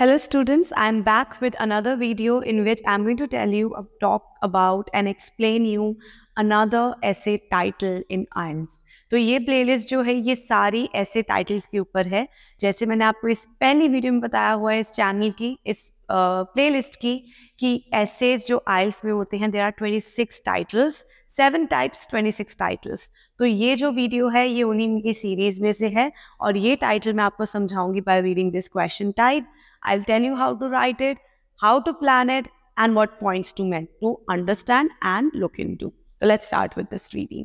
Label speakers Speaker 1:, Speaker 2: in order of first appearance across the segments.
Speaker 1: Hello students, I am back with another video in which I am going to tell you, a talk about and explain you another essay title in IELTS. तो ये playlist जो है ये सारी ऐसे titles के ऊपर है जैसे मैंने आपको इस पहली वीडियो में बताया हुआ है इस चैनल की इस प्ले लिस्ट की कि एसेज जो आइल्स में होते हैं there are twenty six titles seven types twenty six titles तो ये जो वीडियो है ये उन्हीं की सीरीज में से है और ये टाइटल मैं आपको समझाऊंगी by reading this question type I will tell you how to write it how to plan it and what points to man to understand and look into तो let start with this reading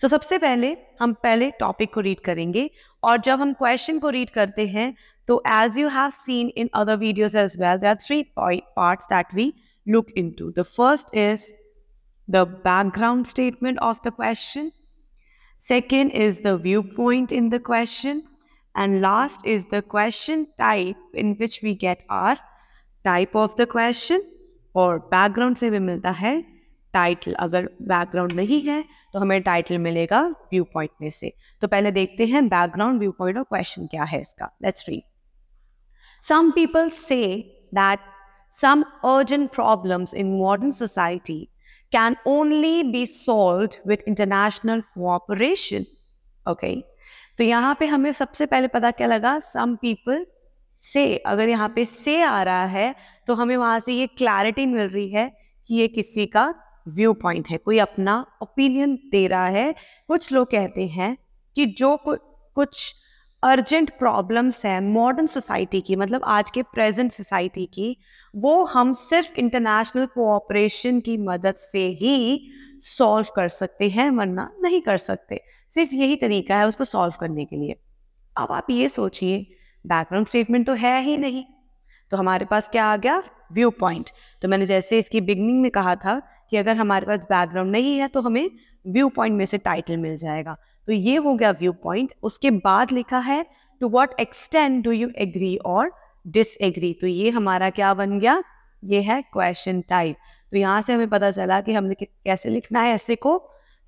Speaker 1: so सबसे पहले हम पहले topic को read करेंगे और जब हम क्वेश्चन को रीड करते हैं So as you have seen in other videos as well, there are three parts that we look into. The first is the background statement of the question. Second is the viewpoint in the question. And last is the question type in which we get our type of the question Or background से भी मिलता है title अगर background नहीं है तो हमें title मिलेगा व्यू पॉइंट में से तो पहले देखते हैं बैकग्राउंड व्यू पॉइंट और क्वेश्चन क्या है इसका let's Some people say that some urgent problems in modern society can only be solved with international cooperation. Okay. तो यहाँ पे हमें सबसे पहले पता क्या लगा सम पीपल से अगर यहाँ पे से आ रहा है तो हमें वहां से ये क्लैरिटी मिल रही है कि ये किसी का व्यू पॉइंट है कोई अपना ओपिनियन दे रहा है कुछ लोग कहते हैं कि जो कुछ अर्जेंट प्रॉब्लम्स हैं मॉडर्न सोसाइटी की मतलब आज के प्रेजेंट सोसाइटी की वो हम सिर्फ इंटरनेशनल कोऑपरेशन की मदद से ही सॉल्व कर सकते हैं वरना नहीं कर सकते सिर्फ यही तरीका है उसको सॉल्व करने के लिए अब आप ये सोचिए बैकग्राउंड स्टेटमेंट तो है ही नहीं तो हमारे पास क्या आ गया व्यू पॉइंट तो मैंने जैसे इसकी बिगनिंग में कहा था कि अगर हमारे पास बैकग्राउंड नहीं है तो हमें व्यू पॉइंट में से टाइटल मिल जाएगा तो ये हो गया व्यू पॉइंट उसके बाद लिखा है to what extend do you agree और डिसएग्री तो ये हमारा क्या बन गया ये है क्वेश्चन टाइप तो यहाँ से हमें पता चला कि हमने कैसे लिखना है ऐसे को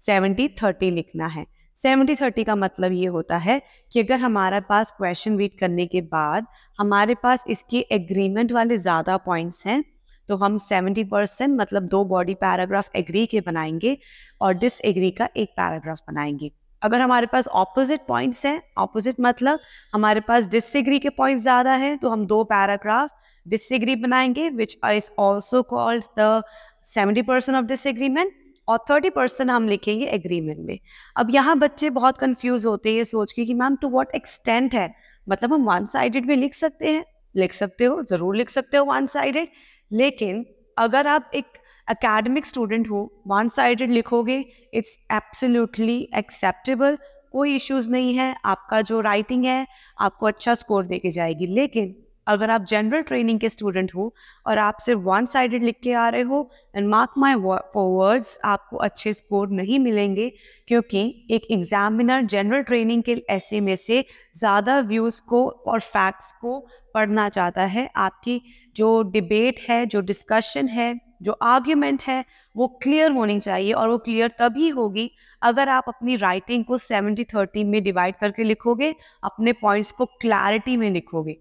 Speaker 1: सेवेंटी थर्टी लिखना है सेवेंटी थर्टी का मतलब ये होता है कि अगर हमारे पास क्वेश्चन रीड करने के बाद हमारे पास इसके एग्रीमेंट वाले ज़्यादा पॉइंट्स हैं तो हम 70 परसेंट मतलब दो बॉडी पैराग्राफ एग्री के बनाएंगे और डिस एग्री का एक पैराग्राफ बनाएंगे अगर हमारे पास ऑपोजिट पॉइंट्स हैं ऑपोजिट मतलब हमारे पास डिसएग्री के पॉइंट्स ज़्यादा हैं तो हम दो पैराग्राफ डिसएग्री बनाएंगे which is also called the seventy percent of disagreement और थर्टी परसेंट हम लिखेंगे एग्रीमेंट में अब यहाँ बच्चे बहुत कंफ्यूज होते हैं सोच के कि मैम टू वॉट एक्सटेंट है मतलब हम वन साइडेड में लिख सकते हैं लिख सकते हो ज़रूर लिख सकते हो वन साइडेड लेकिन अगर आप एक अकेडमिक स्टूडेंट हो वन साइडेड लिखोगे इट्स एब्सोल्युटली एक्सेप्टेबल कोई इश्यूज नहीं है आपका जो राइटिंग है आपको अच्छा स्कोर दे के जाएगी लेकिन अगर आप जनरल ट्रेनिंग के स्टूडेंट हो और आप सिर्फ वन साइडेड लिख के आ रहे हो एंड मार्क माई वर्ड्स आपको अच्छे स्कोर नहीं मिलेंगे क्योंकि एक एग्जामिनर जनरल ट्रेनिंग के ऐसे में से ज़्यादा व्यूज़ को और फैक्ट्स को पढ़ना चाहता है आपकी जो डिबेट है जो डिस्कशन है जो आर्ग्यूमेंट है वो क्लियर होनी चाहिए और वो क्लियर तभी होगी अगर आप अपनी राइटिंग को सेवेंटी थर्टी में डिवाइड करके लिखोगे अपने पॉइंट्स को क्लैरिटी में लिखोगे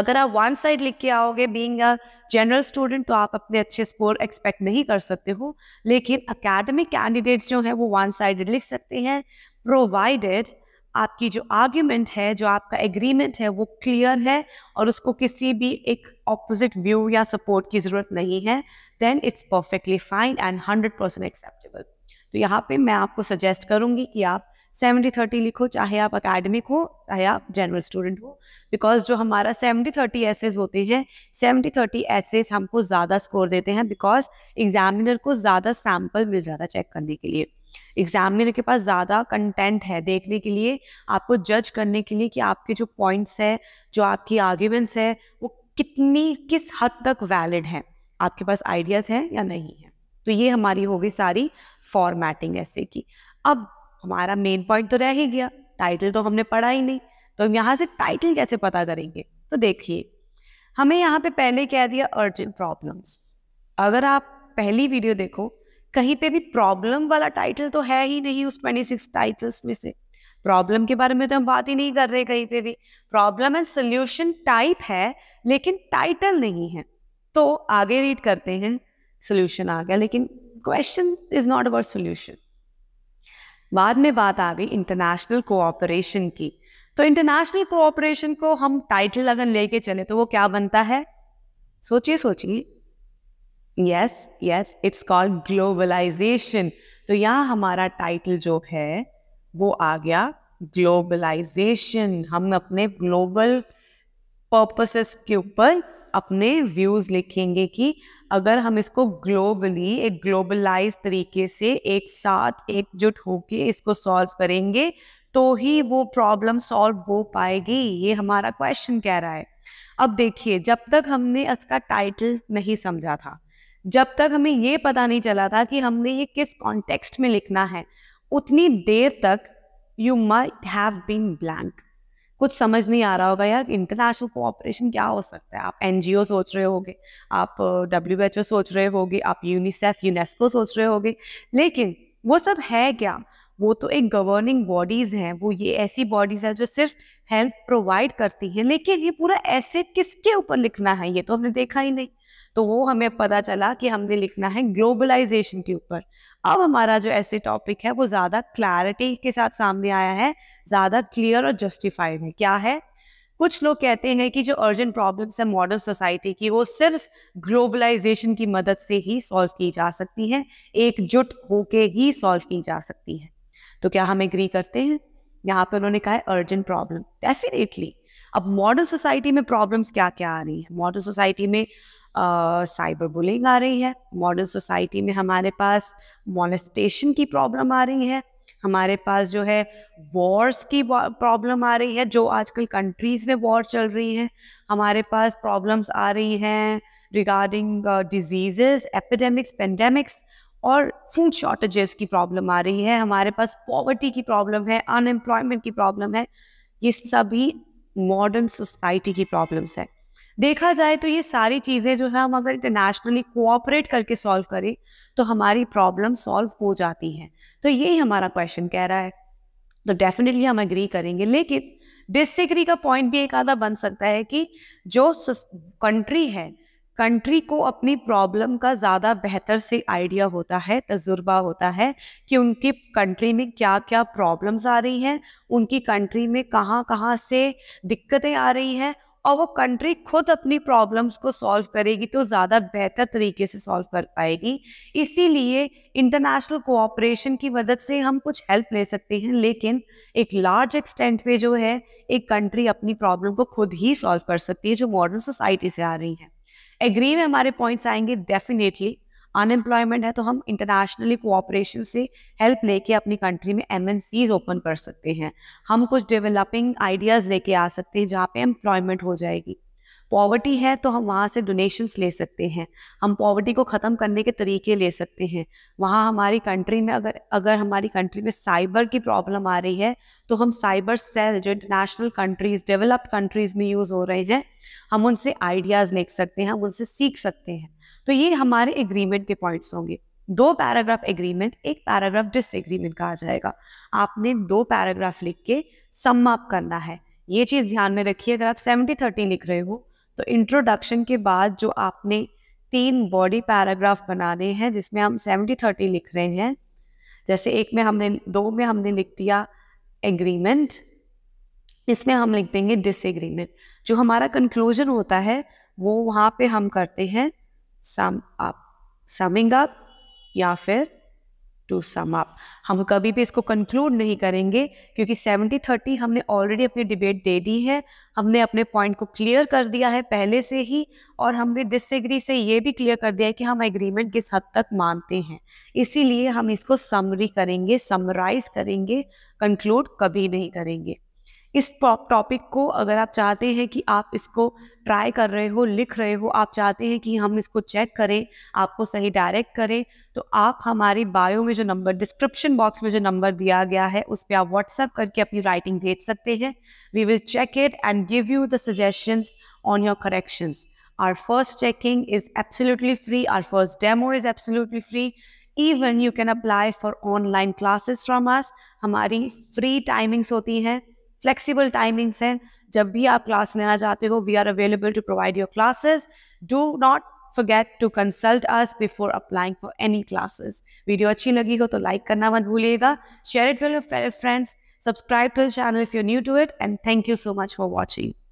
Speaker 1: अगर आप वन साइड लिख के आओगे बीइंग अ जनरल स्टूडेंट तो आप अपने अच्छे स्कोर एक्सपेक्ट नहीं कर सकते हो लेकिन अकेडमिक कैंडिडेट्स जो हैं वो वन साइड लिख सकते हैं प्रोवाइडेड आपकी जो आर्ग्यूमेंट है जो आपका एग्रीमेंट है वो क्लियर है और उसको किसी भी एक ऑपोजिट व्यू या सपोर्ट की ज़रूरत नहीं है then it's perfectly fine and hundred percent acceptable तो यहाँ पे मैं आपको सजेस्ट करूँगी कि आप सेवेंटी थर्टी लिखो चाहे आप अकेडमिक हो चाहे आप जनरल स्टूडेंट हो बिकॉज जो हमारा सेवेंटी थर्टी एसेज होते हैं सेवेंटी थर्टी एसेज हमको ज़्यादा स्कोर देते हैं बिकॉज एग्जामिनर को ज़्यादा सैम्पल मिल जाता है चेक करने के लिए एग्जामिनर के पास ज़्यादा कंटेंट है देखने के लिए आपको जज करने के लिए कि आपके जो पॉइंट्स हैं जो आपकी आर्ग्यूमेंट्स है वो कितनी किस हद तक वैलिड है आपके पास आइडियाज़ हैं या नहीं है तो ये हमारी होगी सारी फॉर्मेटिंग ऐसे की अब हमारा मेन पॉइंट तो रह ही गया टाइटल तो हमने पढ़ा ही नहीं तो हम यहाँ से टाइटल कैसे पता करेंगे तो देखिए हमें यहाँ पे पहले कह दिया अर्जेंट प्रॉब्लम्स अगर आप पहली वीडियो देखो कहीं पे भी प्रॉब्लम वाला टाइटल तो है ही नहीं उस ट्वेंटी सिक्स टाइटल्स में से प्रॉब्लम के बारे में तो हम बात ही नहीं कर रहे कहीं पे भी प्रॉब्लम एंड सोल्यूशन टाइप है लेकिन टाइटल नहीं है तो आगे रीड करते हैं सोल्यूशन आ गया लेकिन question is not about solution बाद में बात आ गई इंटरनेशनल कोऑपरेशन की तो इंटरनेशनल कोऑपरेशन को हम टाइटल अगर लेके चले तो वो क्या बनता है सोचिए सोचिए yes yes it's called globalisation तो यहाँ हमारा टाइटल जो है वो आ गया ग्लोबलाइजेशन हम अपने ग्लोबल पर्पसेस के ऊपर अपने व्यूज लिखेंगे कि अगर हम इसको ग्लोबली एक ग्लोबलाइज तरीके से एक साथ एकजुट होके इसको सॉल्व करेंगे तो ही वो प्रॉब्लम सॉल्व हो पाएगी ये हमारा क्वेश्चन कह रहा है अब देखिए जब तक हमने इसका टाइटल नहीं समझा था जब तक हमें ये पता नहीं चला था कि हमने ये किस कॉन्टेक्स्ट में लिखना है उतनी देर तक you might have been blank कुछ समझ नहीं आ रहा होगा यार इंटरनेशनल कोऑपरेशन क्या हो सकता है आप एन सोच रहे होगे आप डब्ल्यू एच ओ सोच रहे होगे आप यूनिसेफ यूनेस्को सोच रहे होगे लेकिन वो सब है क्या वो तो एक गवर्निंग बॉडीज हैं वो ये ऐसी बॉडीज हैं जो सिर्फ हेल्प प्रोवाइड करती हैं लेकिन ये पूरा ऐसे किसके ऊपर लिखना है ये तो हमने देखा ही नहीं तो वो हमें पता चला कि हमने लिखना है ग्लोबलाइजेशन के ऊपर अब हमारा जो ऐसे टॉपिक है वो ज़्यादा क्लैरिटी के साथ सामने आया है ज़्यादा क्लियर और जस्टिफाइड है क्या है कुछ लोग कहते हैं कि जो अर्जेंट प्रॉब्लम्स है मॉडर्न सोसाइटी की वो सिर्फ ग्लोबलाइजेशन की मदद से ही सॉल्व की जा सकती है एकजुट होके ही सॉल्व की जा सकती है तो क्या हम एग्री करते हैं यहाँ पे उन्होंने कहा है अर्जेंट प्रॉब्लम डेफिनेटली अब मॉडर्न सोसाइटी में प्रॉब्लम्स क्या क्या आ रही है मॉडर्न सोसाइटी में साइबर बुलिंग आ रही है मॉडर्न सोसाइटी में हमारे पास मोनेस्टेशन की प्रॉब्लम आ रही है हमारे पास जो है वॉर्स की प्रॉब्लम आ रही है जो आजकल कंट्रीज में वॉर चल रही है हमारे पास प्रॉब्लम्स आ रही हैं रिगार्डिंग डिजीजेस एपिडेमिक्स पेंडेमिक्स और फूड शॉर्टेजेस की प्रॉब्लम आ रही है हमारे पास पॉवर्टी की प्रॉब्लम है अनएम्प्लॉयमेंट की प्रॉब्लम है ये सभी मॉडर्न सोसाइटी की प्रॉब्लम्स है देखा जाए तो ये सारी चीज़ें जो है हम अगर इंटरनेशनली कोऑपरेट करके सॉल्व करें तो हमारी प्रॉब्लम सॉल्व हो जाती हैं तो यही हमारा क्वेश्चन कह रहा है तो डेफिनेटली हम एग्री करेंगे लेकिन डिसएग्री का पॉइंट भी एक आधा बन सकता है कि जो कंट्री है कंट्री को अपनी प्रॉब्लम का ज़्यादा बेहतर से आइडिया होता है तजुर्बा होता है कि उनकी कंट्री में क्या क्या प्रॉब्लम्स आ रही हैं उनकी कंट्री में कहाँ कहाँ से दिक्कतें आ रही हैं और वो कंट्री खुद अपनी प्रॉब्लम्स को सॉल्व करेगी तो ज़्यादा बेहतर तरीके से सॉल्व कर पाएगी इसीलिए इंटरनेशनल कोऑपरेशन की मदद से हम कुछ हेल्प ले सकते हैं लेकिन एक लार्ज एक्सटेंट पे जो है एक कंट्री अपनी प्रॉब्लम को खुद ही सॉल्व कर सकती है जो मॉडर्न सोसाइटी से आ रही है एग्री में हमारे पॉइंट्स आएंगे डेफिनेटली अनएम्प्लॉयमेंट है तो हम इंटरनेशनली कोऑपरेशन से हेल्प लेके अपनी कंट्री में एम ओपन कर सकते हैं हम कुछ डेवलपिंग आइडियाज़ लेके आ सकते हैं जहाँ पे एम्प्लॉयमेंट हो जाएगी पॉवर्टी है तो हम वहाँ से डोनेशंस ले सकते हैं हम पॉवर्टी को ख़त्म करने के तरीके ले सकते हैं वहाँ हमारी कंट्री में अगर अगर हमारी कंट्री में साइबर की प्रॉब्लम आ रही है तो हम साइबर सेल जो इंटरनेशनल कंट्रीज़ डेवलप्ड कंट्रीज़ में यूज़ हो रहे हैं हम उनसे आइडियाज़ ले सकते हैं हम उनसे सीख सकते हैं तो ये हमारे एग्रीमेंट के पॉइंट्स होंगे दो पैराग्राफ एग्रीमेंट एक पैराग्राफ डिसएग्रीमेंट का आ जाएगा आपने दो पैराग्राफ लिख के सम अप करना है ये चीज़ ध्यान में रखिए अगर आप सेवेंटी थर्टी लिख रहे हो तो इंट्रोडक्शन के बाद जो आपने तीन बॉडी पैराग्राफ बनाने हैं जिसमें हम सेवेंटी थर्टी लिख रहे हैं जैसे एक में हमने दो में हमने लिख दिया एग्रीमेंट इसमें हम लिख देंगे डिसएग्रीमेंट जो हमारा कंक्लूजन होता है वो वहाँ पे हम करते हैं सम अप समिंग अप या फिर टू सम अप हम कभी भी इसको कंक्लूड नहीं करेंगे क्योंकि सेवेंटी थर्टी हमने ऑलरेडी अपनी डिबेट दे दी है हमने अपने पॉइंट को क्लियर कर दिया है पहले से ही और हमने डिसएग्री से ये भी क्लियर कर दिया है कि हम एग्रीमेंट किस हद तक मानते हैं इसीलिए हम इसको समरी करेंगे समराइज करेंगे कंक्लूड कभी नहीं करेंगे इस टॉपिक को अगर आप चाहते हैं कि आप इसको ट्राई कर रहे हो लिख रहे हो आप चाहते हैं कि हम इसको चेक करें आपको सही डायरेक्ट करें तो आप हमारी बायो में जो नंबर डिस्क्रिप्शन बॉक्स में जो नंबर दिया गया है उस पर आप व्हाट्सअप करके अपनी राइटिंग भेज सकते हैं we will check it and give you the suggestions on your corrections our first checking is absolutely free our first demo is absolutely free even you can apply for online classes from us हमारी free timings होती हैं flexible timings हैं जब भी आप class लेना चाहते हो we are available to provide your classes do not forget to consult us before applying for any classes video अच्छी लगी हो तो लाइक करना मत भूलिएगा share it with your friends subscribe to channel if you new to it and thank you so much for watching